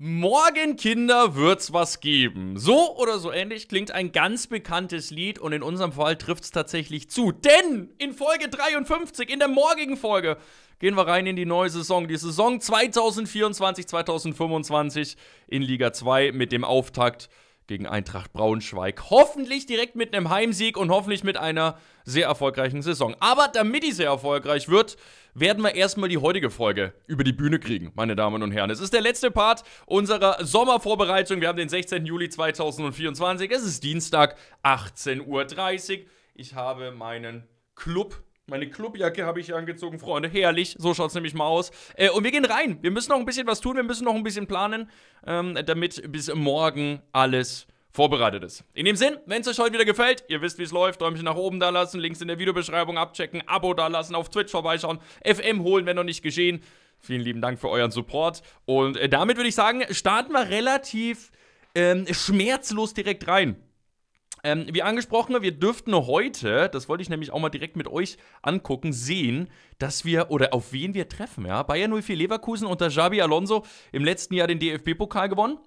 Morgen, Kinder, wird's was geben. So oder so ähnlich klingt ein ganz bekanntes Lied und in unserem Fall trifft's tatsächlich zu. Denn in Folge 53, in der morgigen Folge, gehen wir rein in die neue Saison. Die Saison 2024, 2025 in Liga 2 mit dem Auftakt gegen Eintracht Braunschweig. Hoffentlich direkt mit einem Heimsieg und hoffentlich mit einer sehr erfolgreichen Saison. Aber damit die sehr erfolgreich wird, werden wir erstmal die heutige Folge über die Bühne kriegen, meine Damen und Herren. Es ist der letzte Part unserer Sommervorbereitung. Wir haben den 16. Juli 2024. Es ist Dienstag, 18.30 Uhr. Ich habe meinen Club meine Clubjacke habe ich angezogen, Freunde. Herrlich. So schaut es nämlich mal aus. Äh, und wir gehen rein. Wir müssen noch ein bisschen was tun. Wir müssen noch ein bisschen planen, ähm, damit bis morgen alles vorbereitet ist. In dem Sinn, wenn es euch heute wieder gefällt, ihr wisst, wie es läuft, Däumchen nach oben da lassen, Links in der Videobeschreibung abchecken, Abo da lassen, auf Twitch vorbeischauen, FM holen, wenn noch nicht geschehen. Vielen lieben Dank für euren Support. Und äh, damit würde ich sagen, starten wir relativ ähm, schmerzlos direkt rein. Ähm, wie angesprochen, wir dürften heute, das wollte ich nämlich auch mal direkt mit euch angucken, sehen, dass wir oder auf wen wir treffen. Ja? Bayern 04 Leverkusen unter Xabi Alonso im letzten Jahr den DFB-Pokal gewonnen,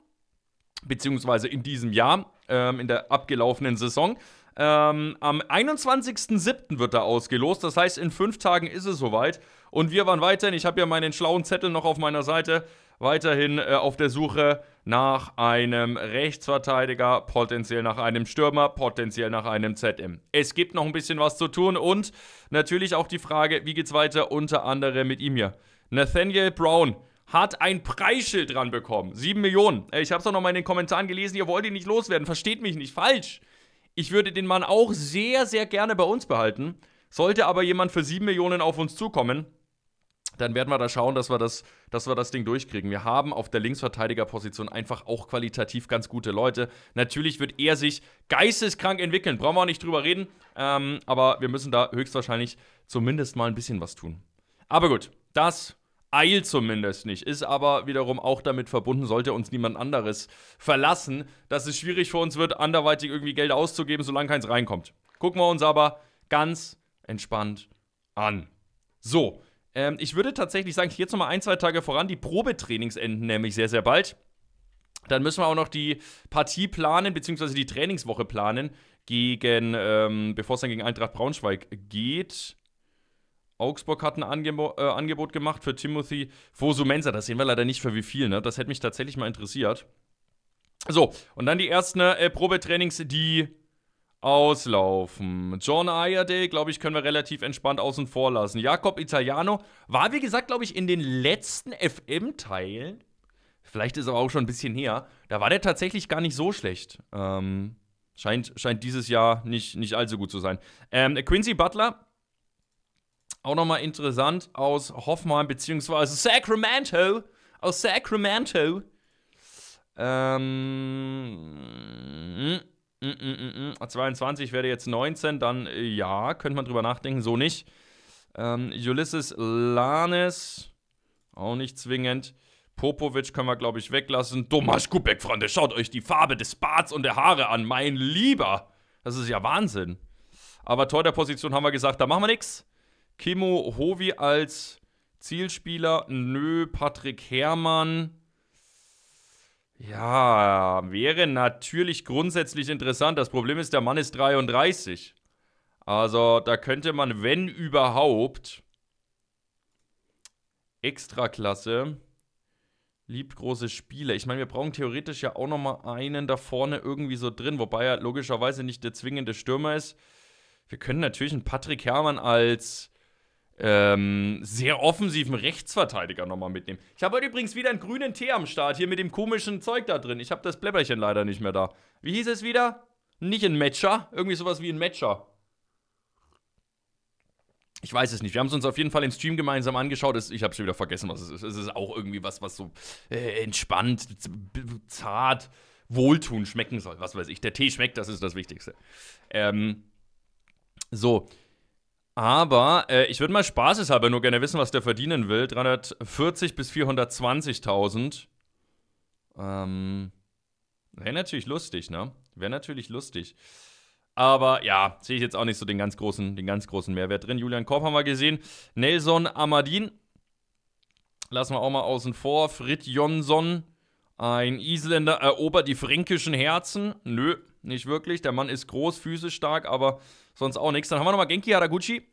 beziehungsweise in diesem Jahr, ähm, in der abgelaufenen Saison. Ähm, am 21.07. wird er ausgelost, das heißt, in fünf Tagen ist es soweit. Und wir waren weiterhin, ich habe ja meinen schlauen Zettel noch auf meiner Seite, weiterhin äh, auf der Suche nach einem Rechtsverteidiger, potenziell nach einem Stürmer, potenziell nach einem ZM. Es gibt noch ein bisschen was zu tun und natürlich auch die Frage, wie geht's weiter unter anderem mit ihm hier. Nathaniel Brown hat ein Preisschild dran bekommen. 7 Millionen. Äh, ich habe es auch noch mal in den Kommentaren gelesen, ihr wollt ihn nicht loswerden, versteht mich nicht falsch. Ich würde den Mann auch sehr sehr gerne bei uns behalten. Sollte aber jemand für 7 Millionen auf uns zukommen, dann werden wir da schauen, dass wir das, dass wir das Ding durchkriegen. Wir haben auf der Linksverteidigerposition einfach auch qualitativ ganz gute Leute. Natürlich wird er sich geisteskrank entwickeln, brauchen wir auch nicht drüber reden. Ähm, aber wir müssen da höchstwahrscheinlich zumindest mal ein bisschen was tun. Aber gut, das eilt zumindest nicht, ist aber wiederum auch damit verbunden, sollte uns niemand anderes verlassen, dass es schwierig für uns wird, anderweitig irgendwie Geld auszugeben, solange keins reinkommt. Gucken wir uns aber ganz entspannt an. So, ähm, ich würde tatsächlich sagen, jetzt nochmal ein, zwei Tage voran. Die Probetrainings enden nämlich sehr, sehr bald. Dann müssen wir auch noch die Partie planen, beziehungsweise die Trainingswoche planen, gegen, ähm, bevor es dann gegen Eintracht Braunschweig geht. Augsburg hat ein Angeb äh, Angebot gemacht für Timothy Fosumensa. Das sehen wir leider nicht für wie viel, ne? Das hätte mich tatsächlich mal interessiert. So, und dann die ersten äh, Probetrainings, die auslaufen. John Ayade, glaube ich, können wir relativ entspannt außen vor lassen. Jakob Italiano war, wie gesagt, glaube ich, in den letzten FM-Teilen, vielleicht ist er auch schon ein bisschen her, da war der tatsächlich gar nicht so schlecht. Ähm, scheint, scheint dieses Jahr nicht, nicht allzu gut zu sein. Ähm, Quincy Butler, auch nochmal interessant, aus Hoffmann beziehungsweise Sacramento, aus Sacramento. Ähm, mm, mm, mm, 22 mm. ah, werde jetzt 19, dann äh, ja, könnte man drüber nachdenken, so nicht. Ähm, Ulysses Lanes, auch nicht zwingend. Popovic können wir, glaube ich, weglassen. Thomas Kubek, Freunde, schaut euch die Farbe des Barts und der Haare an, mein Lieber. Das ist ja Wahnsinn. Aber Tor der Position haben wir gesagt, da machen wir nichts. Kimo Hovi als Zielspieler, nö. Patrick Herrmann, ja, wäre natürlich grundsätzlich interessant. Das Problem ist, der Mann ist 33. Also da könnte man, wenn überhaupt, Extraklasse, liebgroße Spiele. Ich meine, wir brauchen theoretisch ja auch nochmal einen da vorne irgendwie so drin, wobei er logischerweise nicht der zwingende Stürmer ist. Wir können natürlich einen Patrick Herrmann als ähm, sehr offensiven Rechtsverteidiger nochmal mitnehmen. Ich habe heute übrigens wieder einen grünen Tee am Start, hier mit dem komischen Zeug da drin. Ich habe das Blätterchen leider nicht mehr da. Wie hieß es wieder? Nicht ein Matcher, irgendwie sowas wie ein Matcher. Ich weiß es nicht. Wir haben es uns auf jeden Fall im Stream gemeinsam angeschaut. Ich habe schon wieder vergessen, was es ist. Es ist auch irgendwie was, was so äh, entspannt, zart, wohltun schmecken soll. Was weiß ich. Der Tee schmeckt, das ist das Wichtigste. Ähm, so, aber äh, ich würde mal spaßeshalber nur gerne wissen, was der verdienen will. 340.000 bis 420.000. Ähm, Wäre natürlich lustig, ne? Wäre natürlich lustig. Aber ja, sehe ich jetzt auch nicht so den ganz großen, den ganz großen Mehrwert drin. Julian Korb haben wir gesehen. Nelson Amadin. Lassen wir auch mal außen vor. Frit Jonsson. Ein Isländer erobert die fränkischen Herzen. Nö, nicht wirklich. Der Mann ist groß, physisch stark, aber sonst auch nichts. Dann haben wir nochmal Genki Haraguchi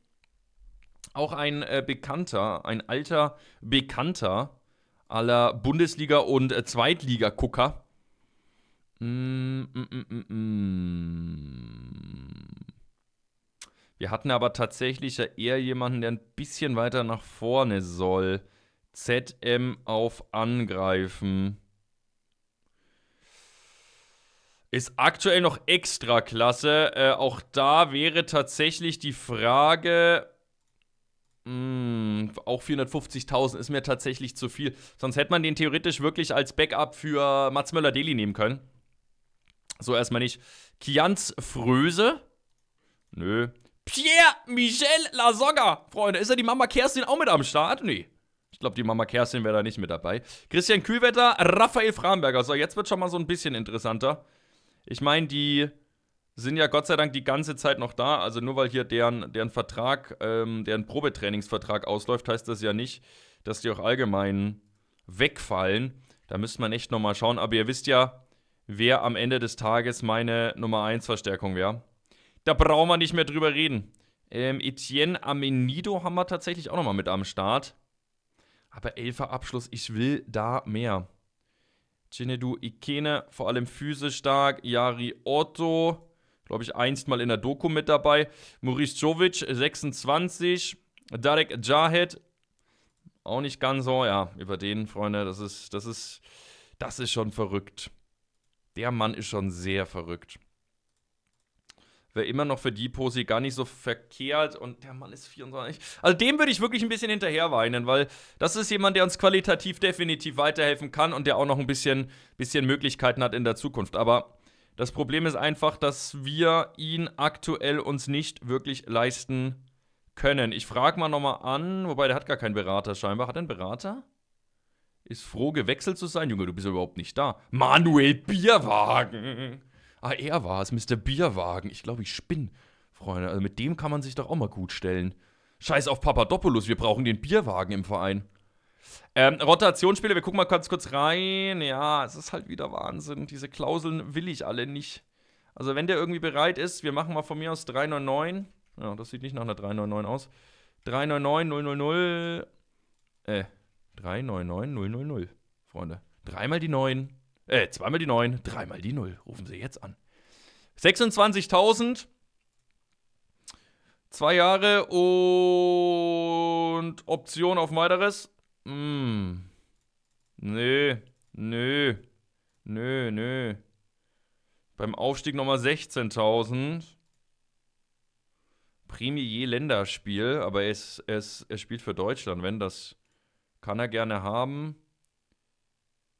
auch ein äh, Bekannter, ein alter Bekannter aller Bundesliga- und äh, Zweitliga-Gucker. Mm, mm, mm, Wir hatten aber tatsächlich ja eher jemanden, der ein bisschen weiter nach vorne soll. ZM auf Angreifen. Ist aktuell noch extra klasse. Äh, auch da wäre tatsächlich die Frage, Mm, auch 450.000 ist mir tatsächlich zu viel. Sonst hätte man den theoretisch wirklich als Backup für Mats Möller-Deli nehmen können. So erstmal nicht. Kianz Fröse? Nö. Pierre Michel Lasogga. Freunde, ist ja die Mama Kerstin auch mit am Start? Nee. Ich glaube, die Mama Kerstin wäre da nicht mit dabei. Christian Kühlwetter, Raphael Framberger. So, jetzt wird schon mal so ein bisschen interessanter. Ich meine, die sind ja Gott sei Dank die ganze Zeit noch da. Also nur weil hier deren, deren Vertrag, ähm, deren Probetrainingsvertrag ausläuft, heißt das ja nicht, dass die auch allgemein wegfallen. Da müsste man echt nochmal schauen. Aber ihr wisst ja, wer am Ende des Tages meine Nummer 1 Verstärkung wäre. Da brauchen wir nicht mehr drüber reden. Ähm, Etienne Amenido haben wir tatsächlich auch nochmal mit am Start. Aber Elfer Abschluss, ich will da mehr. Chinedu Ikene, vor allem physisch stark. Yari Otto glaube ich, einst mal in der Doku mit dabei. Maurice Jovic, 26. Darek Jahed, auch nicht ganz so. Ja, über den, Freunde, das ist, das ist, das ist schon verrückt. Der Mann ist schon sehr verrückt. Wäre immer noch für die Posi gar nicht so verkehrt und der Mann ist 24. Also dem würde ich wirklich ein bisschen hinterher weinen, weil das ist jemand, der uns qualitativ definitiv weiterhelfen kann und der auch noch ein bisschen, bisschen Möglichkeiten hat in der Zukunft. Aber das Problem ist einfach, dass wir ihn aktuell uns nicht wirklich leisten können. Ich frage mal nochmal an, wobei der hat gar keinen Berater scheinbar. Hat er einen Berater? Ist froh, gewechselt zu sein? Junge, du bist ja überhaupt nicht da. Manuel Bierwagen! Ah, er war es, Mr. Bierwagen. Ich glaube, ich spinne, Freunde. Also mit dem kann man sich doch auch mal gut stellen. Scheiß auf Papadopoulos, wir brauchen den Bierwagen im Verein. Ähm, Rotationsspiele, wir gucken mal ganz kurz rein. Ja, es ist halt wieder Wahnsinn. Diese Klauseln will ich alle nicht. Also, wenn der irgendwie bereit ist, wir machen mal von mir aus 399. Ja, das sieht nicht nach einer 399 aus. 399 000. Äh, 399 000, Freunde. Dreimal die 9. Äh, zweimal die 9, dreimal die 0. Rufen Sie jetzt an. 26.000. Zwei Jahre und Option auf weiteres. Mm. Nö. Nö. Nö, nö. Beim Aufstieg nochmal 16.000. Premier je Länderspiel, aber er, ist, er, ist, er spielt für Deutschland, wenn das kann er gerne haben.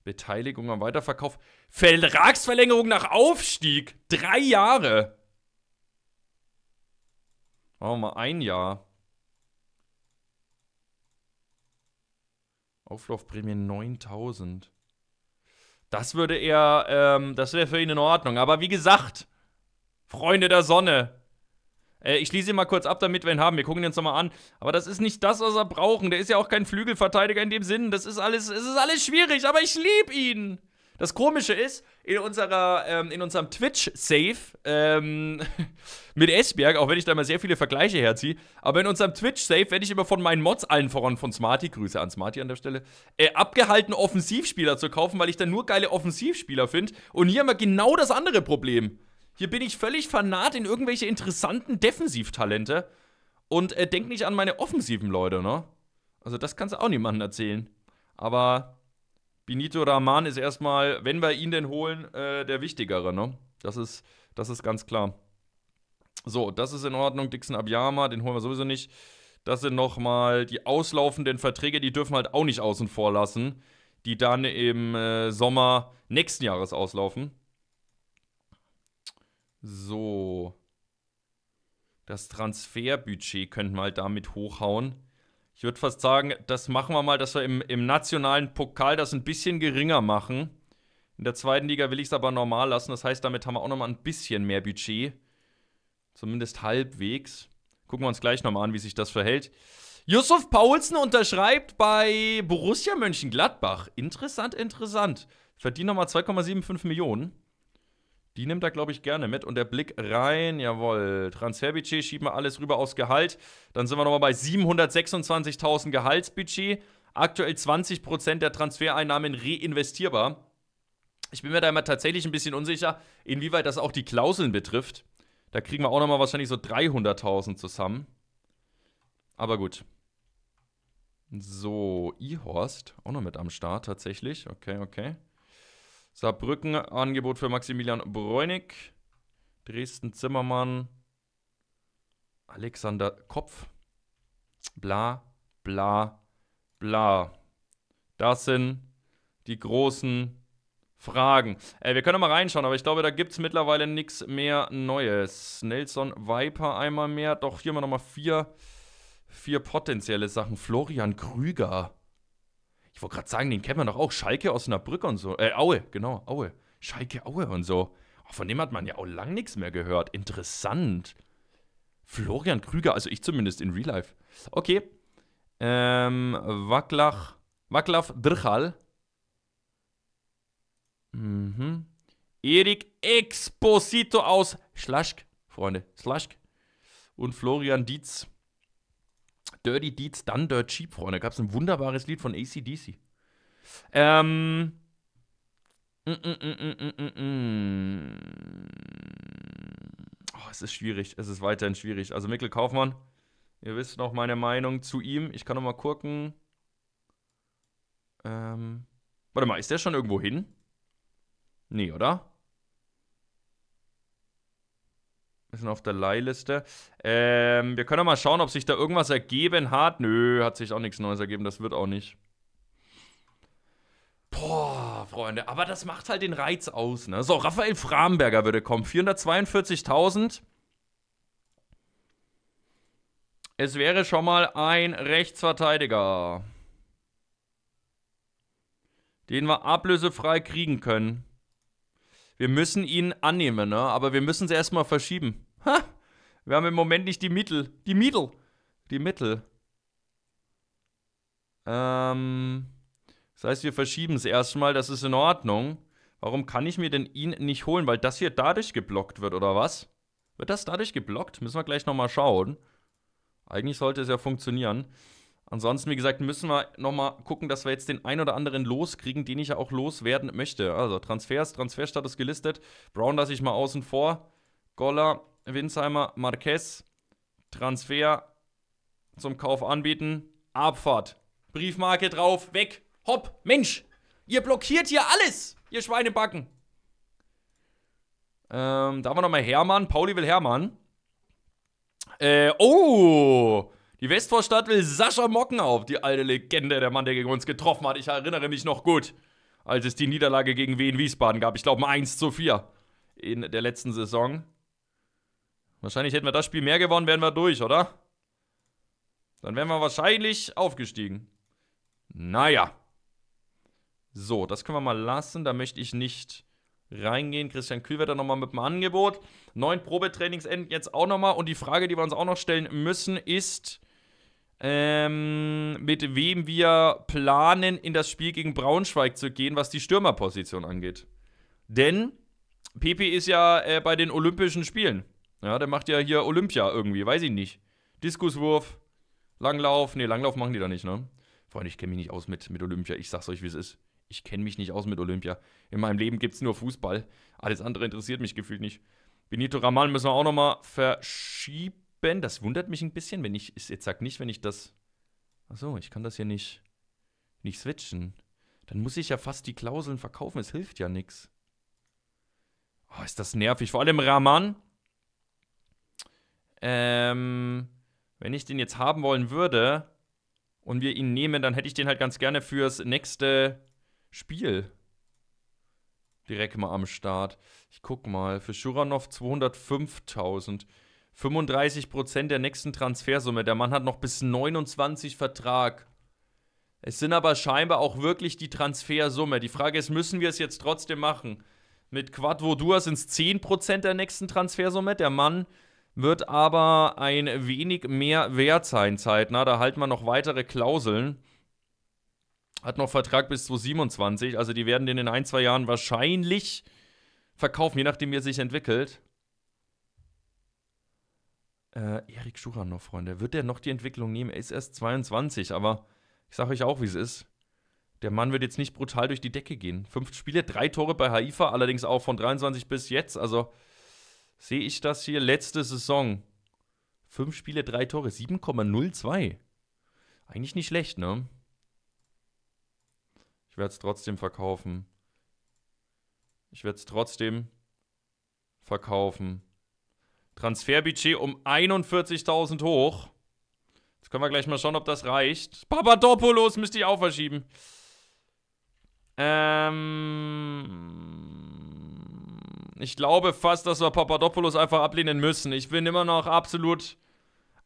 Beteiligung am Weiterverkauf. Vertragsverlängerung nach Aufstieg. Drei Jahre. Machen wir mal ein Jahr. Auflaufprämie 9000. Das würde er, ähm, das wäre für ihn in Ordnung. Aber wie gesagt, Freunde der Sonne. Äh, ich schließe ihn mal kurz ab, damit wir ihn haben. Wir gucken ihn uns nochmal an. Aber das ist nicht das, was wir brauchen. Der ist ja auch kein Flügelverteidiger in dem Sinn. Das ist alles, es ist alles schwierig, aber ich liebe ihn. Das Komische ist, in, unserer, ähm, in unserem Twitch-Safe ähm, mit Esberg, auch wenn ich da mal sehr viele Vergleiche herziehe, aber in unserem Twitch-Safe werde ich immer von meinen Mods, allen voran von Smarty, Grüße an Smarty an der Stelle, äh, abgehalten, Offensivspieler zu kaufen, weil ich dann nur geile Offensivspieler finde. Und hier haben wir genau das andere Problem. Hier bin ich völlig fanat in irgendwelche interessanten Defensivtalente und äh, denk nicht an meine offensiven Leute, ne? Also das kannst du auch niemandem erzählen. Aber Benito Rahman ist erstmal, wenn wir ihn denn holen, äh, der Wichtigere. Ne? Das, ist, das ist ganz klar. So, das ist in Ordnung. Dixon Abiyama, den holen wir sowieso nicht. Das sind nochmal die auslaufenden Verträge, die dürfen wir halt auch nicht außen vor lassen, die dann im äh, Sommer nächsten Jahres auslaufen. So. Das Transferbudget könnten wir halt damit hochhauen. Ich würde fast sagen, das machen wir mal, dass wir im, im nationalen Pokal das ein bisschen geringer machen. In der zweiten Liga will ich es aber normal lassen. Das heißt, damit haben wir auch nochmal ein bisschen mehr Budget. Zumindest halbwegs. Gucken wir uns gleich nochmal an, wie sich das verhält. Yusuf Paulsen unterschreibt bei Borussia Mönchengladbach. Interessant, interessant. Verdient nochmal 2,75 Millionen. Die nimmt er, glaube ich, gerne mit. Und der Blick rein, jawohl. Transferbudget schieben wir alles rüber aus Gehalt. Dann sind wir nochmal bei 726.000 Gehaltsbudget. Aktuell 20% der Transfereinnahmen reinvestierbar. Ich bin mir da immer tatsächlich ein bisschen unsicher, inwieweit das auch die Klauseln betrifft. Da kriegen wir auch nochmal wahrscheinlich so 300.000 zusammen. Aber gut. So, E-Horst auch noch mit am Start tatsächlich. Okay, okay. Saarbrücken, Angebot für Maximilian Bräunig. Dresden Zimmermann. Alexander Kopf. Bla, bla, bla. Das sind die großen Fragen. Äh, wir können mal reinschauen, aber ich glaube, da gibt es mittlerweile nichts mehr Neues. Nelson Viper einmal mehr. Doch hier mal nochmal vier, vier potenzielle Sachen. Florian Krüger ich wollte gerade sagen, den kennt man doch auch. Schalke aus einer Brücke und so. Äh, Aue, genau, Aue. Schalke Aue und so. Oh, von dem hat man ja auch lang nichts mehr gehört. Interessant. Florian Krüger, also ich zumindest in Real Life. Okay. Ähm, Waklach, Waklav Drchal. Mhm. Erik Exposito aus Schlaschk, Freunde, Schlaschk. Und Florian Dietz. Dirty Deeds Done Dirt Cheap, Freunde. Da Gab es ein wunderbares Lied von ACDC. Ähm. Mm mm mm, mm, mm, mm, oh, es ist schwierig. Es ist weiterhin schwierig. Also, Mikkel Kaufmann, ihr wisst noch meine Meinung zu ihm. Ich kann noch mal gucken. Ähm. Warte mal, ist der schon irgendwo hin? Nee, oder? Wir sind auf der Leihliste. Ähm, wir können ja mal schauen, ob sich da irgendwas ergeben hat. Nö, hat sich auch nichts Neues ergeben. Das wird auch nicht. Boah, Freunde. Aber das macht halt den Reiz aus, ne? So, Raphael Framberger würde kommen. 442.000. Es wäre schon mal ein Rechtsverteidiger, den wir ablösefrei kriegen können. Wir müssen ihn annehmen, ne? aber wir müssen es erstmal verschieben. Ha! Wir haben im Moment nicht die Mittel. Die Mittel. Die Mittel. Ähm, das heißt, wir verschieben es erstmal. Das ist in Ordnung. Warum kann ich mir denn ihn nicht holen? Weil das hier dadurch geblockt wird, oder was? Wird das dadurch geblockt? Müssen wir gleich nochmal schauen. Eigentlich sollte es ja funktionieren. Ansonsten, wie gesagt, müssen wir nochmal gucken, dass wir jetzt den ein oder anderen loskriegen, den ich ja auch loswerden möchte. Also Transfers, Transferstatus gelistet. Brown lasse ich mal außen vor. Goller, Winsheimer, Marquez. Transfer zum Kauf anbieten. Abfahrt. Briefmarke drauf. Weg. Hopp. Mensch. Ihr blockiert hier alles. Ihr Schweinebacken. Ähm, da haben wir nochmal Hermann. Pauli will Hermann. Äh, oh. Die Westvorstadt will Sascha Mocken auf, die alte Legende, der Mann, der gegen uns getroffen hat. Ich erinnere mich noch gut, als es die Niederlage gegen Wien Wiesbaden gab. Ich glaube, 1 zu 4 in der letzten Saison. Wahrscheinlich hätten wir das Spiel mehr gewonnen, wären wir durch, oder? Dann wären wir wahrscheinlich aufgestiegen. Naja. So, das können wir mal lassen. Da möchte ich nicht reingehen. Christian Kühlwetter nochmal mit dem Angebot. Neun Probetrainingsenden jetzt auch nochmal. Und die Frage, die wir uns auch noch stellen müssen, ist, ähm, mit wem wir planen, in das Spiel gegen Braunschweig zu gehen, was die Stürmerposition angeht. Denn Pepe ist ja äh, bei den Olympischen Spielen. Ja, der macht ja hier Olympia irgendwie, weiß ich nicht. Diskuswurf, Langlauf, nee, Langlauf machen die da nicht, ne? Freunde, ich kenne mich nicht aus mit, mit Olympia. Ich sag's euch, wie es ist. Ich kenne mich nicht aus mit Olympia. In meinem Leben gibt's nur Fußball. Alles andere interessiert mich gefühlt nicht. Benito Ramal müssen wir auch nochmal verschieben Ben, das wundert mich ein bisschen, wenn ich, ich jetzt sag nicht, wenn ich das, achso, ich kann das hier nicht, nicht switchen. Dann muss ich ja fast die Klauseln verkaufen, es hilft ja nichts. Oh, ist das nervig, vor allem Rahman. Ähm, wenn ich den jetzt haben wollen würde und wir ihn nehmen, dann hätte ich den halt ganz gerne fürs nächste Spiel direkt mal am Start. Ich guck mal, für Shuranov 205.000. 35 Prozent der nächsten Transfersumme. Der Mann hat noch bis 29 Vertrag. Es sind aber scheinbar auch wirklich die Transfersumme. Die Frage ist, müssen wir es jetzt trotzdem machen? Mit Quadvo Dua sind es 10% der nächsten Transfersumme. Der Mann wird aber ein wenig mehr wert sein zeitnah. Da halten wir noch weitere Klauseln. Hat noch Vertrag bis 2027. Also die werden den in ein, zwei Jahren wahrscheinlich verkaufen, je nachdem wie er sich entwickelt. Äh, Erik Schuranov, Freunde. Wird der noch die Entwicklung nehmen? Er ist erst 22, aber ich sage euch auch, wie es ist. Der Mann wird jetzt nicht brutal durch die Decke gehen. Fünf Spiele, drei Tore bei Haifa, allerdings auch von 23 bis jetzt. Also sehe ich das hier letzte Saison. Fünf Spiele, drei Tore, 7,02. Eigentlich nicht schlecht, ne? Ich werde es trotzdem verkaufen. Ich werde es trotzdem verkaufen. Transferbudget um 41.000 hoch. Jetzt können wir gleich mal schauen, ob das reicht. Papadopoulos müsste ich auch verschieben. Ähm. Ich glaube fast, dass wir Papadopoulos einfach ablehnen müssen. Ich bin immer noch absolut,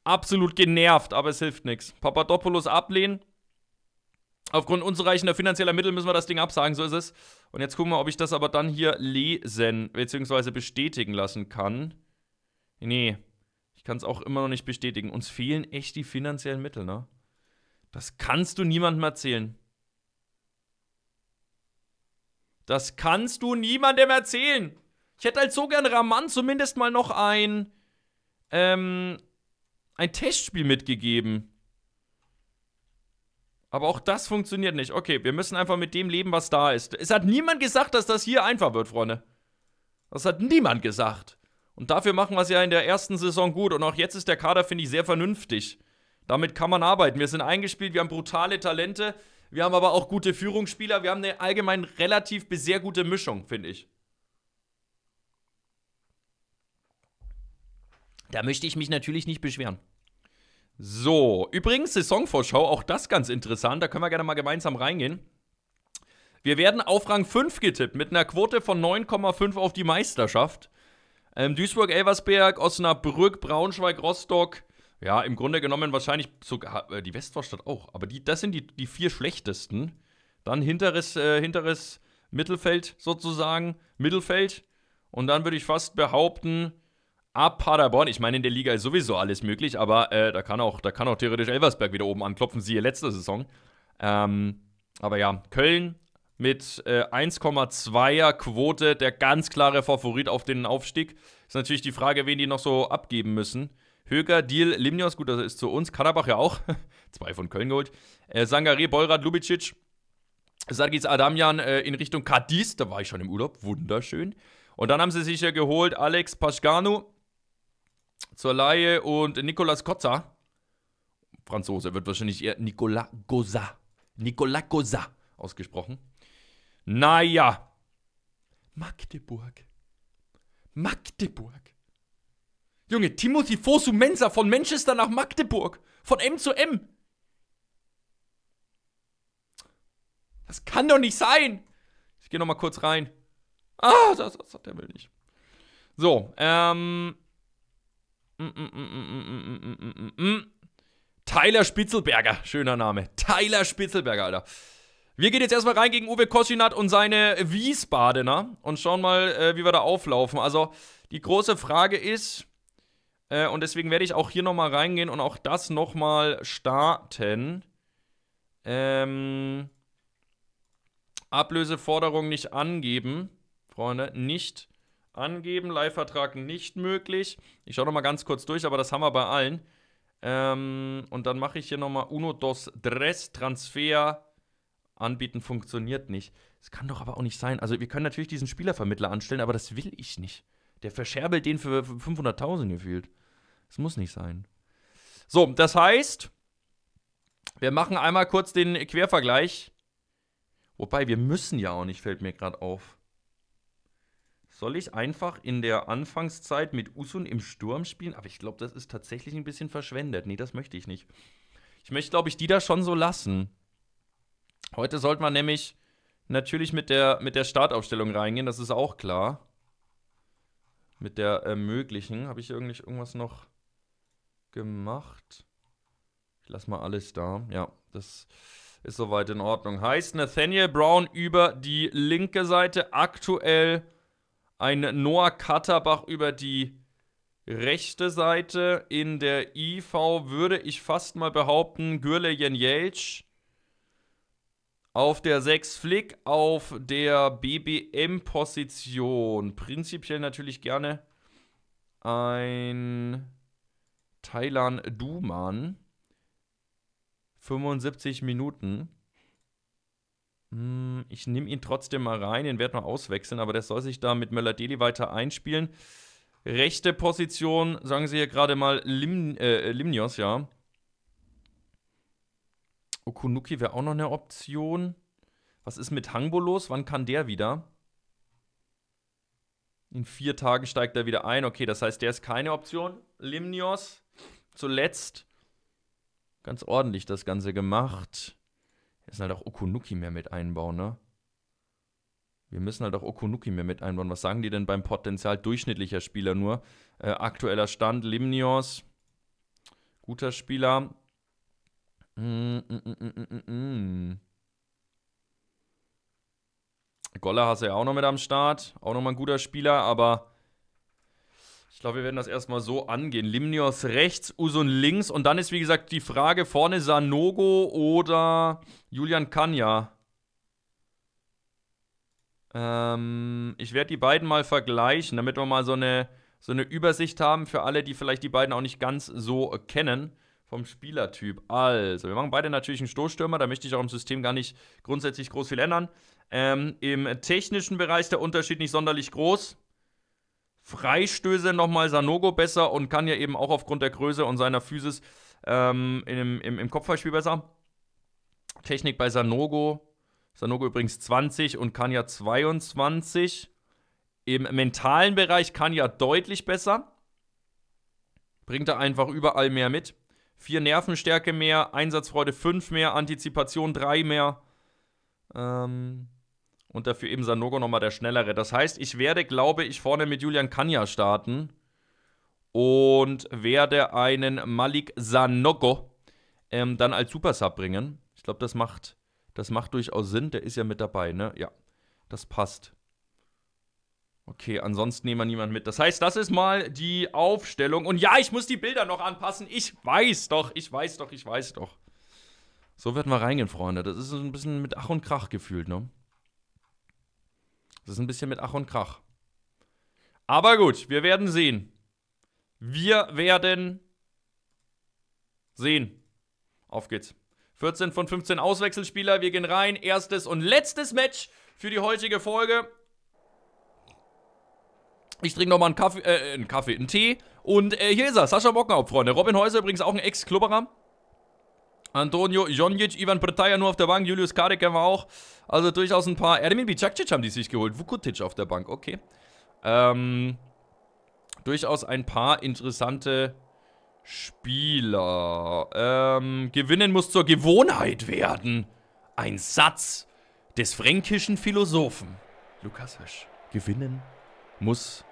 absolut genervt, aber es hilft nichts. Papadopoulos ablehnen. Aufgrund unzureichender finanzieller Mittel müssen wir das Ding absagen, so ist es. Und jetzt gucken wir, ob ich das aber dann hier lesen bzw. bestätigen lassen kann nee, ich kann es auch immer noch nicht bestätigen. Uns fehlen echt die finanziellen Mittel, ne? Das kannst du niemandem erzählen. Das kannst du niemandem erzählen. Ich hätte halt so gerne Raman zumindest mal noch ein, ähm, ein Testspiel mitgegeben. Aber auch das funktioniert nicht. Okay, wir müssen einfach mit dem leben, was da ist. Es hat niemand gesagt, dass das hier einfach wird, Freunde. Das hat niemand gesagt. Und dafür machen wir es ja in der ersten Saison gut. Und auch jetzt ist der Kader, finde ich, sehr vernünftig. Damit kann man arbeiten. Wir sind eingespielt, wir haben brutale Talente, wir haben aber auch gute Führungsspieler, wir haben eine allgemein relativ bis sehr gute Mischung, finde ich. Da möchte ich mich natürlich nicht beschweren. So, übrigens Saisonvorschau, auch das ganz interessant, da können wir gerne mal gemeinsam reingehen. Wir werden auf Rang 5 getippt mit einer Quote von 9,5 auf die Meisterschaft. Ähm, Duisburg, Elversberg, Osnabrück, Braunschweig, Rostock. Ja, im Grunde genommen wahrscheinlich sogar äh, die Westvorstadt auch. Aber die, das sind die, die vier schlechtesten. Dann hinteres, äh, hinteres Mittelfeld sozusagen, Mittelfeld. Und dann würde ich fast behaupten, ab Paderborn, ich meine, in der Liga ist sowieso alles möglich, aber äh, da, kann auch, da kann auch theoretisch Elversberg wieder oben anklopfen, siehe letzte Saison. Ähm, aber ja, Köln, mit äh, 1,2er Quote der ganz klare Favorit auf den Aufstieg. Ist natürlich die Frage, wen die noch so abgeben müssen. Höger, Deal, Limnios, gut, das also ist zu uns. Karabach ja auch. Zwei von Köln geholt. Äh, Sangare, Bolrat, Lubicic. Sargis Adamian äh, in Richtung Cadiz. Da war ich schon im Urlaub. Wunderschön. Und dann haben sie sich ja geholt Alex Paschganu zur Laie und Nicolas Kotza. Franzose wird wahrscheinlich eher Nicolas Goza. Nicolas Goza ausgesprochen. Naja. Magdeburg. Magdeburg. Junge, Timothy Fosu Mensa von Manchester nach Magdeburg. Von M zu M. Das kann doch nicht sein. Ich gehe nochmal kurz rein. Ah, das, das, der will nicht. So, ähm. Tyler Spitzelberger. Schöner Name. Tyler Spitzelberger, Alter. Wir gehen jetzt erstmal rein gegen Uwe Kosinat und seine Wiesbadener und schauen mal, äh, wie wir da auflaufen. Also die große Frage ist, äh, und deswegen werde ich auch hier nochmal reingehen und auch das nochmal starten. Ähm, Ablöseforderung nicht angeben, Freunde, nicht angeben, Leihvertrag nicht möglich. Ich schaue nochmal ganz kurz durch, aber das haben wir bei allen. Ähm, und dann mache ich hier nochmal Uno dos Dress Transfer anbieten funktioniert nicht. Das kann doch aber auch nicht sein. Also wir können natürlich diesen Spielervermittler anstellen, aber das will ich nicht. Der verscherbelt den für 500.000 gefühlt. Das muss nicht sein. So, das heißt, wir machen einmal kurz den Quervergleich. Wobei, wir müssen ja auch nicht, fällt mir gerade auf. Soll ich einfach in der Anfangszeit mit Usun im Sturm spielen? Aber ich glaube, das ist tatsächlich ein bisschen verschwendet. Nee, das möchte ich nicht. Ich möchte, glaube ich, die da schon so lassen. Heute sollte man nämlich natürlich mit der, mit der Startaufstellung reingehen, das ist auch klar. Mit der äh, möglichen. Habe ich irgendwie irgendwas noch gemacht? Ich lasse mal alles da. Ja, das ist soweit in Ordnung. Heißt Nathaniel Brown über die linke Seite aktuell ein Noah Katterbach über die rechte Seite. In der IV würde ich fast mal behaupten, Gürle Jenjelc auf der 6 Flick, auf der BBM-Position. Prinzipiell natürlich gerne ein Thailand Duman. 75 Minuten. Hm, ich nehme ihn trotzdem mal rein, den werde ich mal auswechseln, aber der soll sich da mit Möller-Deli weiter einspielen. Rechte Position, sagen sie hier gerade mal Lim, äh, Limnios, ja. Okunuki wäre auch noch eine Option. Was ist mit Hangbo los? Wann kann der wieder? In vier Tagen steigt er wieder ein. Okay, das heißt, der ist keine Option. Limnios zuletzt. Ganz ordentlich das Ganze gemacht. Jetzt halt auch Okunuki mehr mit einbauen, ne? Wir müssen halt auch Okunuki mehr mit einbauen. Was sagen die denn beim Potenzial durchschnittlicher Spieler nur? Äh, aktueller Stand, Limnios, guter Spieler. Mm mm mm, mm, mm, mm, Goller hast du ja auch noch mit am Start. Auch nochmal ein guter Spieler, aber ich glaube, wir werden das erstmal so angehen. Limnios rechts, Usun links und dann ist, wie gesagt, die Frage vorne Sanogo oder Julian Kanya. Ähm, ich werde die beiden mal vergleichen, damit wir mal so eine, so eine Übersicht haben für alle, die vielleicht die beiden auch nicht ganz so kennen vom Spielertyp. Also, wir machen beide natürlich einen Stoßstürmer, da möchte ich auch im System gar nicht grundsätzlich groß viel ändern. Ähm, Im technischen Bereich der Unterschied nicht sonderlich groß. Freistöße nochmal Sanogo besser und kann ja eben auch aufgrund der Größe und seiner Physis ähm, im, im, im Kopfballspiel besser. Technik bei Sanogo. Sanogo übrigens 20 und kann ja 22. Im mentalen Bereich kann ja deutlich besser. Bringt er einfach überall mehr mit. 4 Nervenstärke mehr, Einsatzfreude 5 mehr, Antizipation 3 mehr. Ähm, und dafür eben Sanogo nochmal der Schnellere. Das heißt, ich werde, glaube ich, vorne mit Julian Kanya starten und werde einen Malik Sanogo ähm, dann als Supersub bringen. Ich glaube, das macht, das macht durchaus Sinn. Der ist ja mit dabei, ne? Ja, das passt. Okay, ansonsten nehmen wir niemanden mit. Das heißt, das ist mal die Aufstellung. Und ja, ich muss die Bilder noch anpassen. Ich weiß doch, ich weiß doch, ich weiß doch. So werden wir reingehen, Freunde. Das ist ein bisschen mit Ach und Krach gefühlt, ne? Das ist ein bisschen mit Ach und Krach. Aber gut, wir werden sehen. Wir werden sehen. Auf geht's. 14 von 15 Auswechselspieler. Wir gehen rein. Erstes und letztes Match für die heutige Folge. Ich trinke nochmal einen Kaffee, äh, äh, einen Kaffee, einen Tee. Und äh, hier ist er, Sascha Bockenhaupt, Freunde. Robin Häuser übrigens auch ein Ex-Klubberer. Antonio Jonjic, Ivan Pretaja nur auf der Bank, Julius Kadek kennen wir auch. Also durchaus ein paar. Erdemin Bicakcic haben die sich geholt. Vukutic auf der Bank, okay. Ähm, durchaus ein paar interessante Spieler. Ähm, gewinnen muss zur Gewohnheit werden. Ein Satz des fränkischen Philosophen. Lukas Hösch. Gewinnen muss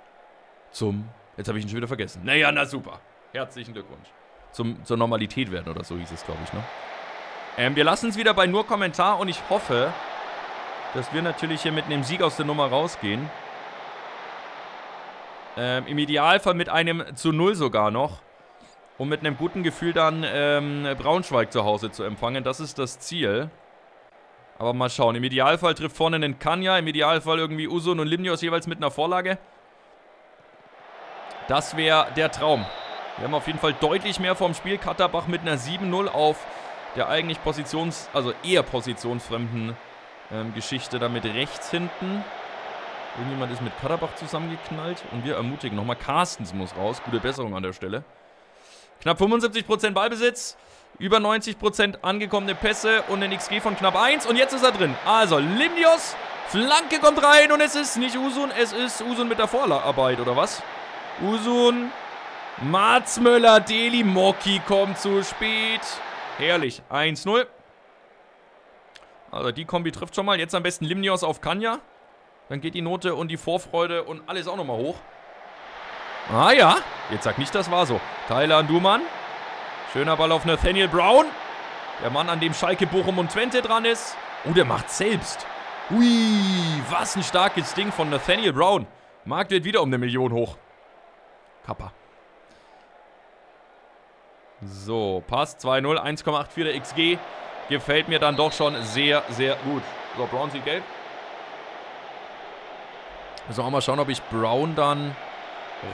zum, jetzt habe ich ihn schon wieder vergessen. Naja, na super. Herzlichen Glückwunsch. Zum, zur Normalität werden oder so hieß es, glaube ich, ne? Ähm, wir lassen es wieder bei nur Kommentar und ich hoffe, dass wir natürlich hier mit einem Sieg aus der Nummer rausgehen. Ähm, Im Idealfall mit einem zu Null sogar noch. Um mit einem guten Gefühl dann ähm, Braunschweig zu Hause zu empfangen. Das ist das Ziel. Aber mal schauen. Im Idealfall trifft vorne einen Kanya. Im Idealfall irgendwie Usun und Limnios jeweils mit einer Vorlage. Das wäre der Traum. Wir haben auf jeden Fall deutlich mehr vom Spiel. Katterbach mit einer 7-0 auf der eigentlich positions-, also eher positionsfremden ähm, Geschichte da mit rechts hinten. Irgendjemand ist mit Katterbach zusammengeknallt und wir ermutigen nochmal. Carstens muss raus. Gute Besserung an der Stelle. Knapp 75% Ballbesitz, über 90% angekommene Pässe und ein XG von knapp 1. Und jetzt ist er drin. Also Limnios, Flanke kommt rein und es ist nicht Usun, es ist Usun mit der Vorarbeit, oder was? Usun. Marzmöller, Deli Mocki kommt zu spät. Herrlich. 1-0. Also die Kombi trifft schon mal. Jetzt am besten Limnios auf Kanya. Dann geht die Note und die Vorfreude und alles auch nochmal hoch. Ah ja. Jetzt sag nicht, das war so. Tyler Duman. Schöner Ball auf Nathaniel Brown. Der Mann, an dem Schalke, Bochum und Twente dran ist. Oh, der macht selbst. Ui, was ein starkes Ding von Nathaniel Brown. Markt wird wieder um eine Million hoch. Kappa. So, passt. 2-0, 184 der XG. Gefällt mir dann doch schon sehr, sehr gut. So, Brown sieht gelb. So, also mal schauen, ob ich Brown dann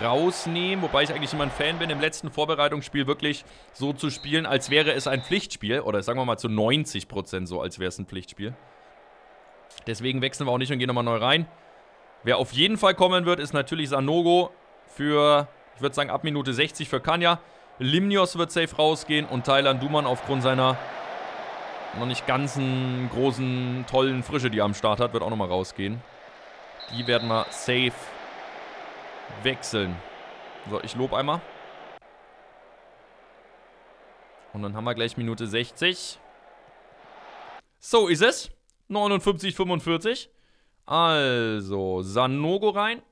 rausnehme. Wobei ich eigentlich immer ein Fan bin, im letzten Vorbereitungsspiel wirklich so zu spielen, als wäre es ein Pflichtspiel. Oder sagen wir mal zu 90% so, als wäre es ein Pflichtspiel. Deswegen wechseln wir auch nicht und gehen nochmal neu rein. Wer auf jeden Fall kommen wird, ist natürlich Sanogo für ich würde sagen, ab Minute 60 für Kanya. Limnios wird safe rausgehen und Thailand Duman aufgrund seiner noch nicht ganzen großen, tollen Frische, die er am Start hat, wird auch nochmal rausgehen. Die werden wir safe wechseln. So, ich lob einmal. Und dann haben wir gleich Minute 60. So ist es. 59, 45. Also, Sanogo rein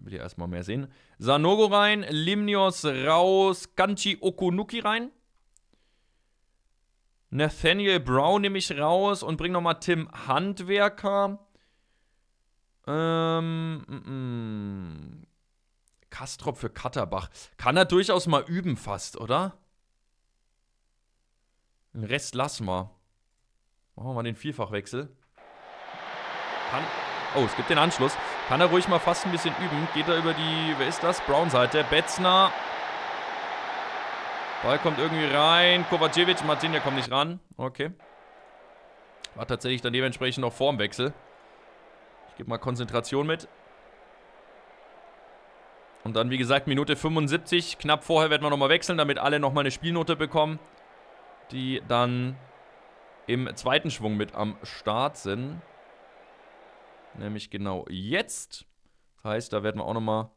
will ja erstmal mehr sehen. Sanogo rein, Limnios raus, Kanchi Okunuki rein. Nathaniel Brown nehme ich raus und bringe nochmal Tim Handwerker. Ähm, m mm, -m. Mm. Kastrop für Katterbach. Kann er durchaus mal üben fast, oder? Den Rest lassen wir. Machen wir mal den Vierfachwechsel. Kann oh, es gibt den Anschluss. Kann er ruhig mal fast ein bisschen üben. Geht er über die, wer ist das? Brown-Seite. Betzner. Ball kommt irgendwie rein. Kovacevic, Martin, der kommt nicht ran. Okay. War tatsächlich dann dementsprechend noch Formwechsel. Ich gebe mal Konzentration mit. Und dann, wie gesagt, Minute 75. Knapp vorher werden wir nochmal wechseln, damit alle nochmal eine Spielnote bekommen, die dann im zweiten Schwung mit am Start sind. Nämlich genau jetzt. Das heißt, da werden wir auch nochmal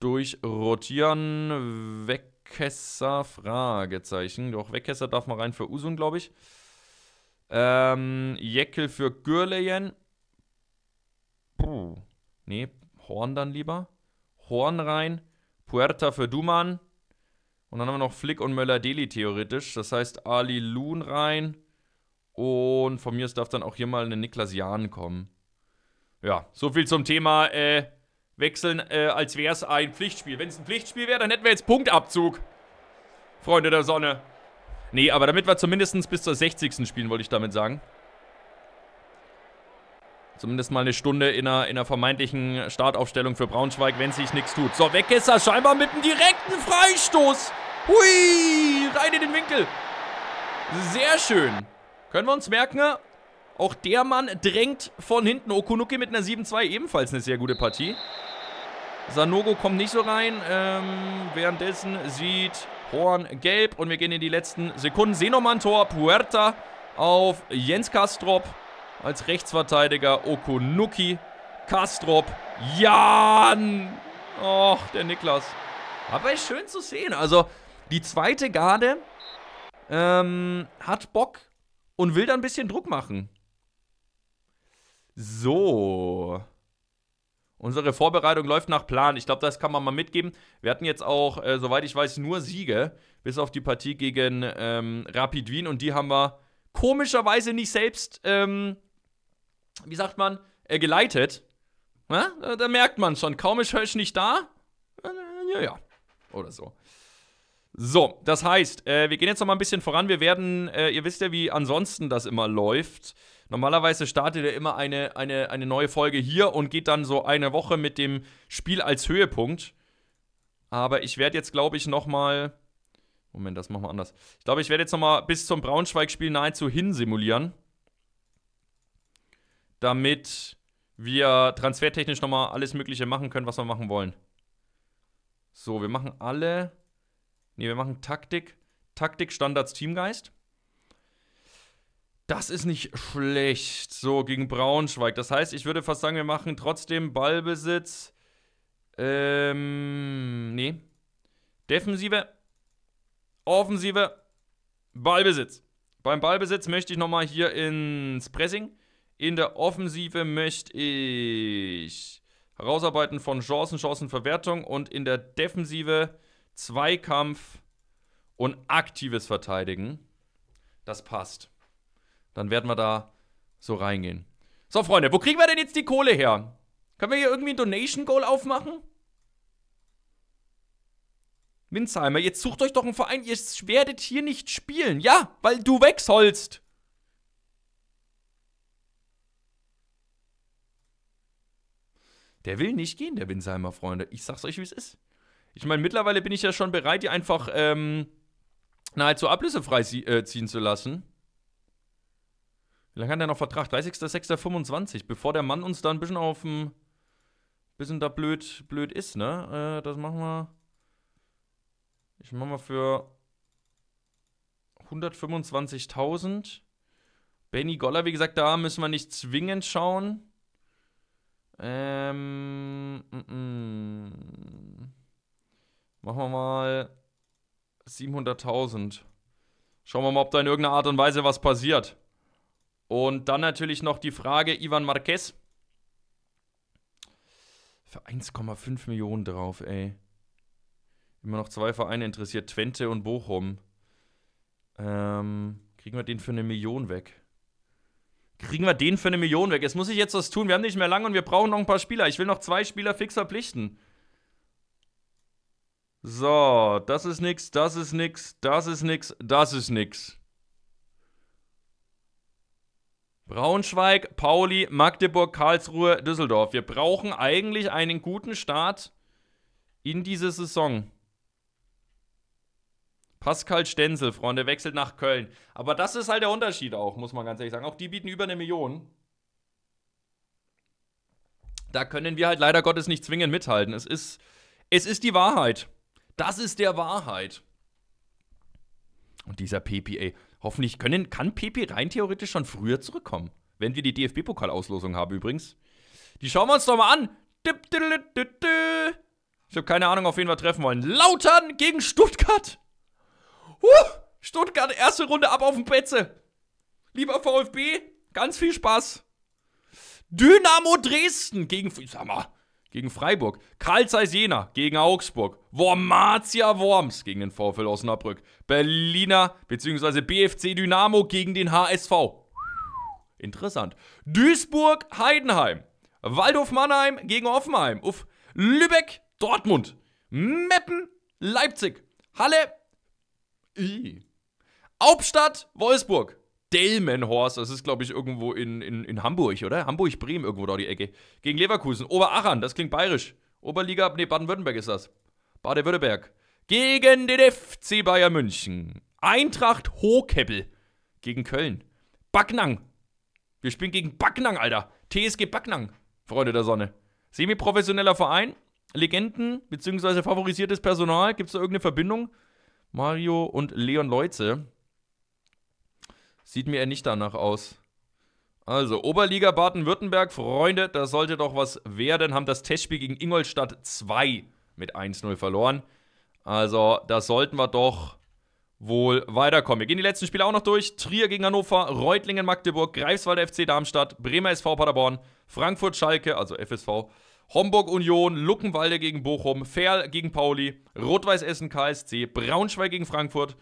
durchrotieren. Wegkesser, Fragezeichen. Doch, Wegkesser darf mal rein für Usun, glaube ich. Ähm, Jekyll für Gürleyen. Puh. Nee, Horn dann lieber. Horn rein. Puerta für Duman. Und dann haben wir noch Flick und Möller-Deli theoretisch. Das heißt Ali Loon rein. Und von mir aus darf dann auch hier mal eine Niklas Jahn kommen. Ja, so viel zum Thema äh, Wechseln, äh, als wäre es ein Pflichtspiel. Wenn es ein Pflichtspiel wäre, dann hätten wir jetzt Punktabzug. Freunde der Sonne. Nee, aber damit wir zumindest bis zur 60. spielen, wollte ich damit sagen. Zumindest mal eine Stunde in einer, in einer vermeintlichen Startaufstellung für Braunschweig, wenn sich nichts tut. So, weg ist er scheinbar mit einem direkten Freistoß. Hui, rein in den Winkel. Sehr schön. Können wir uns merken? Auch der Mann drängt von hinten. Okunuki mit einer 7-2 ebenfalls eine sehr gute Partie. Sanogo kommt nicht so rein. Ähm, währenddessen sieht Horn gelb. Und wir gehen in die letzten Sekunden. Sehen nochmal ein Tor. Puerta auf Jens Kastrop als Rechtsverteidiger. Okunuki, Kastrop, Jan. Och, der Niklas. Aber ist schön zu sehen. Also, die zweite Garde ähm, hat Bock und will da ein bisschen Druck machen. So. Unsere Vorbereitung läuft nach Plan. Ich glaube, das kann man mal mitgeben. Wir hatten jetzt auch, äh, soweit ich weiß, nur Siege, bis auf die Partie gegen ähm, Rapid Wien. Und die haben wir komischerweise nicht selbst, ähm, wie sagt man, äh, geleitet. Na, da, da, merkt man schon, kaum ist Hösch nicht da. Äh, ja, ja. Oder so. So, das heißt, äh, wir gehen jetzt noch mal ein bisschen voran. Wir werden, äh, ihr wisst ja, wie ansonsten das immer läuft. Normalerweise startet er immer eine, eine, eine neue Folge hier und geht dann so eine Woche mit dem Spiel als Höhepunkt. Aber ich werde jetzt, glaube ich, nochmal. Moment, das machen wir anders. Ich glaube, ich werde jetzt nochmal bis zum Braunschweig-Spiel nahezu hin simulieren. damit wir transfertechnisch nochmal alles Mögliche machen können, was wir machen wollen. So, wir machen alle. Ne, wir machen Taktik, Taktik, Standards, Teamgeist. Das ist nicht schlecht. So, gegen Braunschweig. Das heißt, ich würde fast sagen, wir machen trotzdem Ballbesitz. Ähm, nee. Defensive. Offensive. Ballbesitz. Beim Ballbesitz möchte ich nochmal hier ins Pressing. In der Offensive möchte ich herausarbeiten von Chancen, Chancenverwertung und in der Defensive Zweikampf und aktives Verteidigen. Das passt. Dann werden wir da so reingehen. So, Freunde, wo kriegen wir denn jetzt die Kohle her? Können wir hier irgendwie ein Donation-Goal aufmachen? Winzheimer, jetzt sucht euch doch einen Verein. Ihr werdet hier nicht spielen. Ja, weil du weg sollst. Der will nicht gehen, der Winsheimer, Freunde. Ich sag's euch, wie es ist. Ich meine, mittlerweile bin ich ja schon bereit, die einfach ähm, nahezu ablösefrei äh, ziehen zu lassen. Wie lange hat er noch Vertrag? 30.06.25, bevor der Mann uns da ein bisschen auf dem. bisschen da blöd, blöd ist, ne? Äh, das machen wir. Ich mache mal für 125.000. Benny Goller, wie gesagt, da müssen wir nicht zwingend schauen. Ähm. M mm, -m. Mm. Machen wir mal 700.000. Schauen wir mal, ob da in irgendeiner Art und Weise was passiert. Und dann natürlich noch die Frage, Ivan Marquez. Für 1,5 Millionen drauf, ey. Immer noch zwei Vereine interessiert, Twente und Bochum. Ähm, kriegen wir den für eine Million weg? Kriegen wir den für eine Million weg? Es muss ich jetzt was tun. Wir haben nicht mehr lange und wir brauchen noch ein paar Spieler. Ich will noch zwei Spieler fix verpflichten. So, das ist nix, das ist nix, das ist nix, das ist nix. Braunschweig, Pauli, Magdeburg, Karlsruhe, Düsseldorf. Wir brauchen eigentlich einen guten Start in diese Saison. Pascal Stenzel, Freunde, wechselt nach Köln. Aber das ist halt der Unterschied auch, muss man ganz ehrlich sagen. Auch die bieten über eine Million. Da können wir halt leider Gottes nicht zwingend mithalten. Es ist, es ist die Wahrheit. Das ist der Wahrheit. Und dieser PPA. Hoffentlich können, kann Pepe rein theoretisch schon früher zurückkommen. Wenn wir die DFB-Pokalauslosung haben übrigens. Die schauen wir uns doch mal an. Ich habe keine Ahnung, auf wen wir treffen wollen. Lautern gegen Stuttgart. Huh, Stuttgart, erste Runde ab auf den Plätze. Lieber VfB, ganz viel Spaß. Dynamo Dresden gegen. Sag mal, gegen Freiburg, Karl Zeiss Jena gegen Augsburg, Wormatia Worms gegen den VfL Osnabrück, Berliner bzw. BFC Dynamo gegen den HSV. Interessant. Duisburg Heidenheim, Waldhof Mannheim gegen Offenheim. Uff. Lübeck Dortmund, Meppen Leipzig, Halle I. Hauptstadt Wolfsburg, Delmenhorst, das ist, glaube ich, irgendwo in, in, in Hamburg, oder? Hamburg, Bremen, irgendwo da die Ecke. Gegen Leverkusen. Oberachern, das klingt bayerisch. Oberliga, nee, Baden-Württemberg ist das. Baden-Württemberg. Gegen den FC Bayern München. Eintracht Hokeppel gegen Köln. Backnang. Wir spielen gegen Backnang, Alter. TSG Backnang, Freunde der Sonne. Semi-professioneller Verein, Legenden bzw. favorisiertes Personal. Gibt es da irgendeine Verbindung? Mario und Leon Leuze. Sieht mir eher nicht danach aus. Also, Oberliga Baden-Württemberg, Freunde, da sollte doch was werden. Haben das Testspiel gegen Ingolstadt 2 mit 1-0 verloren. Also, da sollten wir doch wohl weiterkommen. Wir gehen die letzten Spiele auch noch durch. Trier gegen Hannover, Reutlingen, Magdeburg, Greifswalder FC Darmstadt, Bremer SV Paderborn, Frankfurt Schalke, also FSV, Homburg Union, Luckenwalde gegen Bochum, Ferl gegen Pauli, Rot-Weiß Essen KSC, Braunschweig gegen Frankfurt,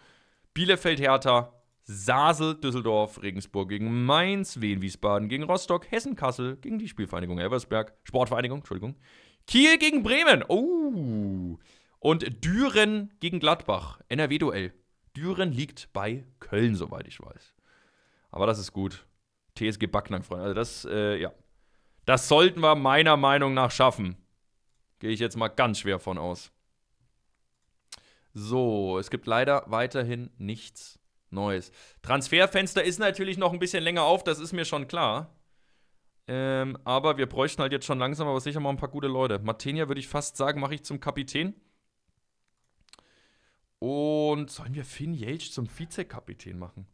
Bielefeld Hertha, Sasel, Düsseldorf, Regensburg gegen Mainz, Wien, Wiesbaden gegen Rostock, Hessen, Kassel gegen die Spielvereinigung Elversberg, Sportvereinigung, Entschuldigung, Kiel gegen Bremen, oh, und Düren gegen Gladbach, NRW-Duell. Düren liegt bei Köln, soweit ich weiß. Aber das ist gut. TSG Backnang, Freunde. Also das, äh, ja. Das sollten wir meiner Meinung nach schaffen. Gehe ich jetzt mal ganz schwer von aus. So, es gibt leider weiterhin nichts Neues. Transferfenster ist natürlich noch ein bisschen länger auf, das ist mir schon klar. Ähm, aber wir bräuchten halt jetzt schon langsam, aber sicher mal ein paar gute Leute. Martenia würde ich fast sagen, mache ich zum Kapitän. Und sollen wir Finn Jelch zum Vizekapitän machen?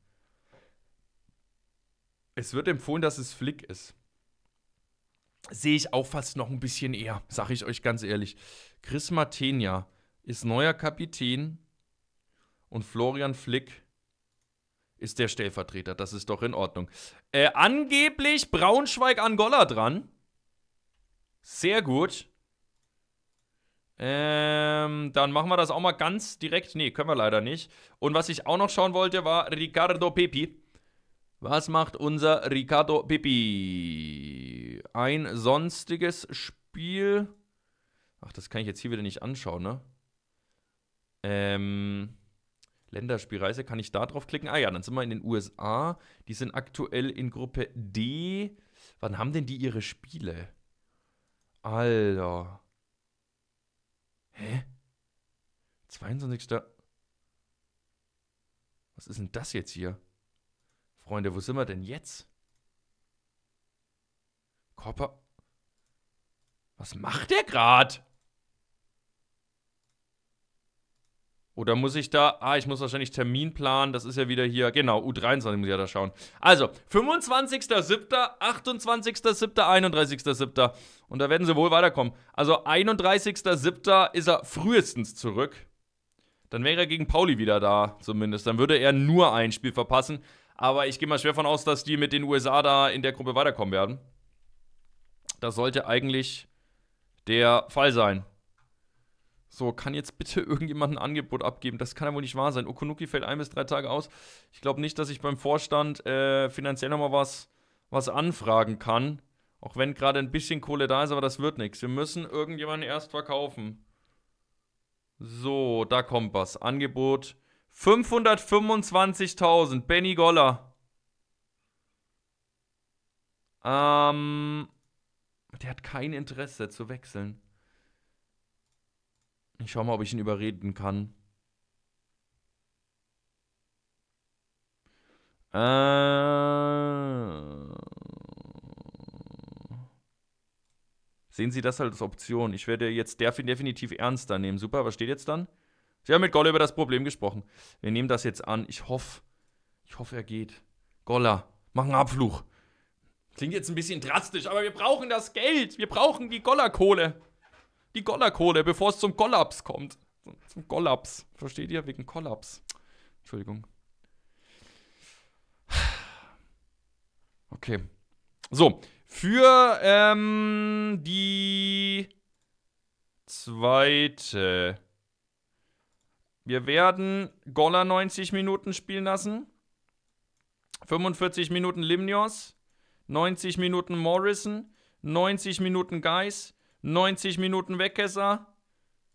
Es wird empfohlen, dass es Flick ist. Sehe ich auch fast noch ein bisschen eher, sage ich euch ganz ehrlich. Chris Martenia ist neuer Kapitän und Florian Flick ist der Stellvertreter. Das ist doch in Ordnung. Äh, angeblich Braunschweig-Angola dran. Sehr gut. Ähm, dann machen wir das auch mal ganz direkt. Nee, können wir leider nicht. Und was ich auch noch schauen wollte, war Ricardo Pepi. Was macht unser Ricardo Pepi? Ein sonstiges Spiel. Ach, das kann ich jetzt hier wieder nicht anschauen, ne? Ähm. Länderspielreise, kann ich da drauf klicken? Ah ja, dann sind wir in den USA. Die sind aktuell in Gruppe D. Wann haben denn die ihre Spiele? Alter. Hä? 22. Was ist denn das jetzt hier? Freunde, wo sind wir denn jetzt? Körper. Was macht der gerade? Oder muss ich da, ah, ich muss wahrscheinlich Termin planen, das ist ja wieder hier, genau, U23 muss ich ja da schauen. Also, 25.07., 28.07., 31.07. Und da werden sie wohl weiterkommen. Also, 31.07. ist er frühestens zurück. Dann wäre er gegen Pauli wieder da, zumindest. Dann würde er nur ein Spiel verpassen. Aber ich gehe mal schwer von aus, dass die mit den USA da in der Gruppe weiterkommen werden. Das sollte eigentlich der Fall sein. So, kann jetzt bitte irgendjemand ein Angebot abgeben? Das kann ja wohl nicht wahr sein. Okunuki fällt ein bis drei Tage aus. Ich glaube nicht, dass ich beim Vorstand äh, finanziell nochmal was, was anfragen kann. Auch wenn gerade ein bisschen Kohle da ist, aber das wird nichts. Wir müssen irgendjemanden erst verkaufen. So, da kommt was. Angebot 525.000. Benny Goller. Ähm, der hat kein Interesse zu wechseln. Ich schau mal, ob ich ihn überreden kann. Äh. Sehen Sie das halt als Option. Ich werde jetzt definitiv ernster nehmen. Super, was steht jetzt dann? Sie haben mit Goller über das Problem gesprochen. Wir nehmen das jetzt an. Ich hoffe, ich hoffe, er geht. Goller, mach einen Abfluch. Klingt jetzt ein bisschen drastisch, aber wir brauchen das Geld. Wir brauchen die Golla-Kohle die Gollerkohle, bevor es zum Kollaps kommt. Zum Kollaps. Versteht ihr? Wegen Kollaps. Entschuldigung. Okay. So, für ähm, die zweite. Wir werden Goller 90 Minuten spielen lassen. 45 Minuten Limnios. 90 Minuten Morrison. 90 Minuten Geis. 90 Minuten Weckesser,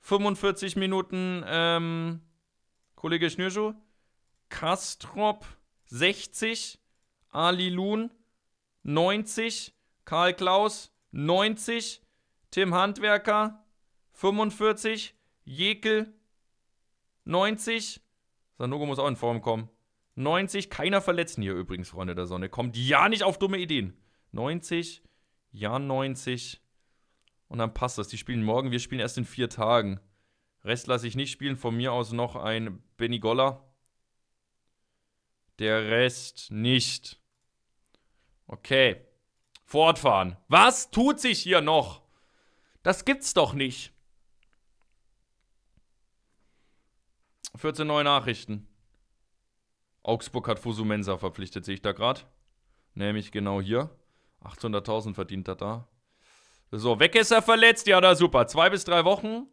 45 Minuten ähm, Kollege Schnürschuh, Kastrop 60, Ali Lun 90, Karl Klaus 90, Tim Handwerker 45, Jekel 90, Sanogo muss auch in Form kommen. 90, keiner verletzen hier übrigens, Freunde der Sonne. Kommt ja nicht auf dumme Ideen. 90, ja 90, und dann passt das. Die spielen morgen, wir spielen erst in vier Tagen. Rest lasse ich nicht spielen. Von mir aus noch ein Benny Goller. Der Rest nicht. Okay. Fortfahren. Was tut sich hier noch? Das gibt's doch nicht. 14 neue Nachrichten. Augsburg hat Fusumensa verpflichtet, sehe ich da gerade. Nämlich genau hier. 800.000 verdient er da. So, weg ist er verletzt. Ja, da super. Zwei bis drei Wochen.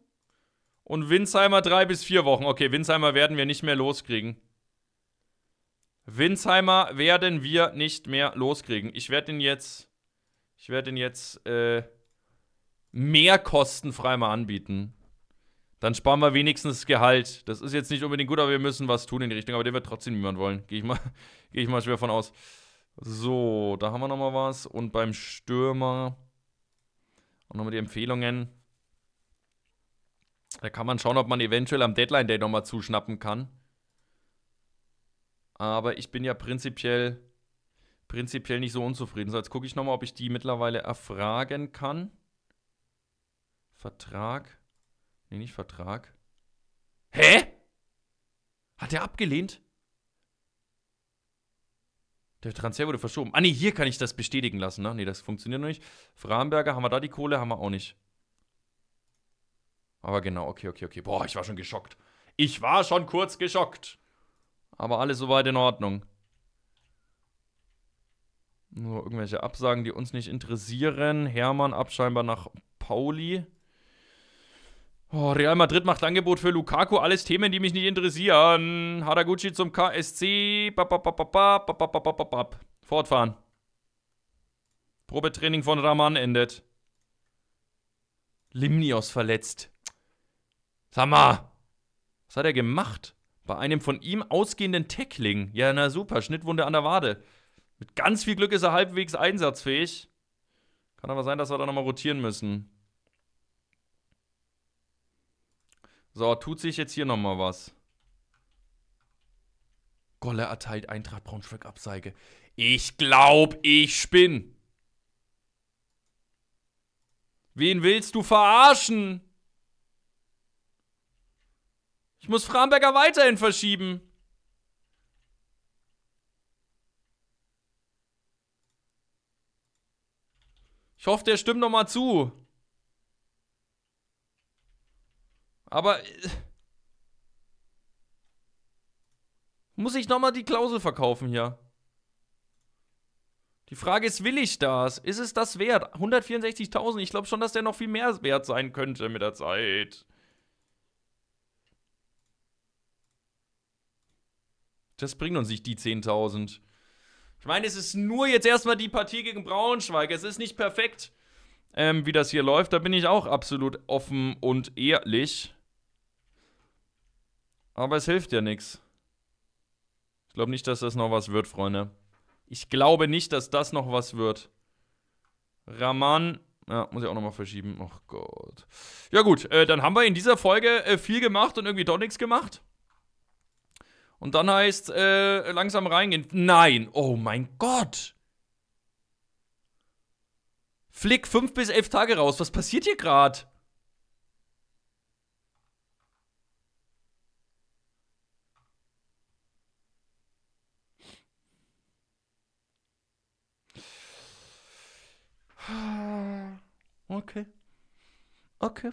Und Winsheimer drei bis vier Wochen. Okay, Winsheimer werden wir nicht mehr loskriegen. Winsheimer werden wir nicht mehr loskriegen. Ich werde den jetzt. Ich werde den jetzt äh, mehr kostenfrei mal anbieten. Dann sparen wir wenigstens Gehalt. Das ist jetzt nicht unbedingt gut, aber wir müssen was tun in die Richtung. Aber den wird trotzdem niemand wollen. Gehe ich, mal, geh ich mal schwer von aus. So, da haben wir nochmal was. Und beim Stürmer. Und nochmal die Empfehlungen. Da kann man schauen, ob man eventuell am Deadline Day nochmal zuschnappen kann. Aber ich bin ja prinzipiell, prinzipiell nicht so unzufrieden. So, jetzt gucke ich nochmal, ob ich die mittlerweile erfragen kann. Vertrag. Nee, nicht Vertrag. Hä? Hat er abgelehnt? Der Transfer wurde verschoben. Ah, nee, hier kann ich das bestätigen lassen, ne? Nee, das funktioniert noch nicht. Framberger, haben wir da die Kohle? Haben wir auch nicht. Aber genau, okay, okay, okay. Boah, ich war schon geschockt. Ich war schon kurz geschockt. Aber alles soweit in Ordnung. Nur irgendwelche Absagen, die uns nicht interessieren. Hermann abscheinbar nach Pauli. Oh, Real Madrid macht Angebot für Lukaku. Alles Themen, die mich nicht interessieren. Haraguchi zum KSC. Fortfahren. Probetraining von Raman endet. Limnios verletzt. Sag mal, was hat er gemacht? Bei einem von ihm ausgehenden Tackling. Ja, na super, Schnittwunde an der Wade. Mit ganz viel Glück ist er halbwegs einsatzfähig. Kann aber sein, dass wir da nochmal rotieren müssen. So, tut sich jetzt hier nochmal was. Golle erteilt Eintracht Braunschweig Abzeige. Ich glaub, ich spinn. Wen willst du verarschen? Ich muss Framberger weiterhin verschieben. Ich hoffe, der stimmt nochmal zu. Aber äh, muss ich nochmal die Klausel verkaufen hier? Die Frage ist, will ich das? Ist es das wert? 164.000, ich glaube schon, dass der noch viel mehr wert sein könnte mit der Zeit. Das bringt uns nicht die 10.000. Ich meine, es ist nur jetzt erstmal die Partie gegen Braunschweig. Es ist nicht perfekt, ähm, wie das hier läuft. Da bin ich auch absolut offen und ehrlich. Aber es hilft ja nichts. Ich glaube nicht, dass das noch was wird, Freunde. Ich glaube nicht, dass das noch was wird. Raman ja, muss ich auch nochmal verschieben. Oh Gott. Ja, gut, äh, dann haben wir in dieser Folge äh, viel gemacht und irgendwie doch nichts gemacht. Und dann heißt äh, langsam reingehen. Nein, oh mein Gott. Flick fünf bis elf Tage raus. Was passiert hier gerade? Okay. Okay.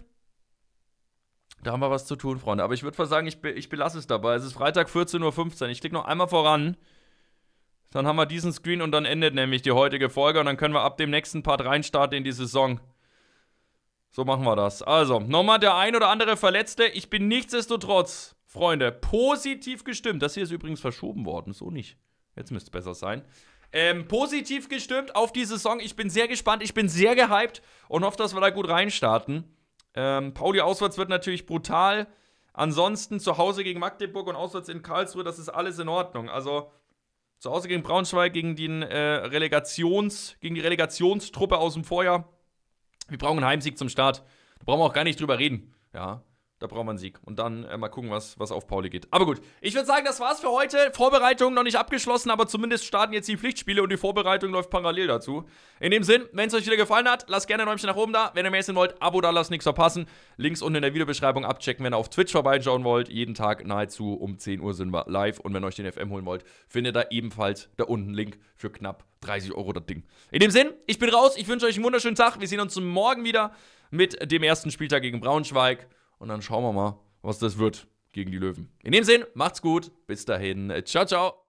Da haben wir was zu tun, Freunde. Aber ich würde sagen, ich, be ich belasse es dabei. Es ist Freitag 14.15 Uhr. Ich klicke noch einmal voran. Dann haben wir diesen Screen und dann endet nämlich die heutige Folge. Und dann können wir ab dem nächsten Part reinstarten in die Saison. So machen wir das. Also, nochmal der ein oder andere Verletzte. Ich bin nichtsdestotrotz, Freunde, positiv gestimmt. Das hier ist übrigens verschoben worden. So nicht. Jetzt müsste es besser sein ähm, positiv gestimmt auf die Saison. Ich bin sehr gespannt, ich bin sehr gehypt und hoffe, dass wir da gut reinstarten. Ähm, Pauli auswärts wird natürlich brutal. Ansonsten zu Hause gegen Magdeburg und auswärts in Karlsruhe, das ist alles in Ordnung. Also zu Hause gegen Braunschweig, gegen, den, äh, Relegations, gegen die Relegationstruppe aus dem Vorjahr. Wir brauchen einen Heimsieg zum Start. Da brauchen wir auch gar nicht drüber reden. Ja. Da braucht man Sieg. Und dann äh, mal gucken, was, was auf Pauli geht. Aber gut, ich würde sagen, das war's für heute. Vorbereitung noch nicht abgeschlossen, aber zumindest starten jetzt die Pflichtspiele und die Vorbereitung läuft parallel dazu. In dem Sinn, wenn es euch wieder gefallen hat, lasst gerne ein Däumchen nach oben da. Wenn ihr mehr sehen wollt, Abo da, lasst nichts verpassen. Links unten in der Videobeschreibung abchecken, wenn ihr auf Twitch vorbeischauen wollt. Jeden Tag nahezu um 10 Uhr sind wir live. Und wenn ihr euch den FM holen wollt, findet ihr da ebenfalls da unten Link für knapp 30 Euro das Ding. In dem Sinn, ich bin raus. Ich wünsche euch einen wunderschönen Tag. Wir sehen uns morgen wieder mit dem ersten Spieltag gegen Braunschweig. Und dann schauen wir mal, was das wird gegen die Löwen. In dem Sinn, macht's gut. Bis dahin. Ciao, ciao.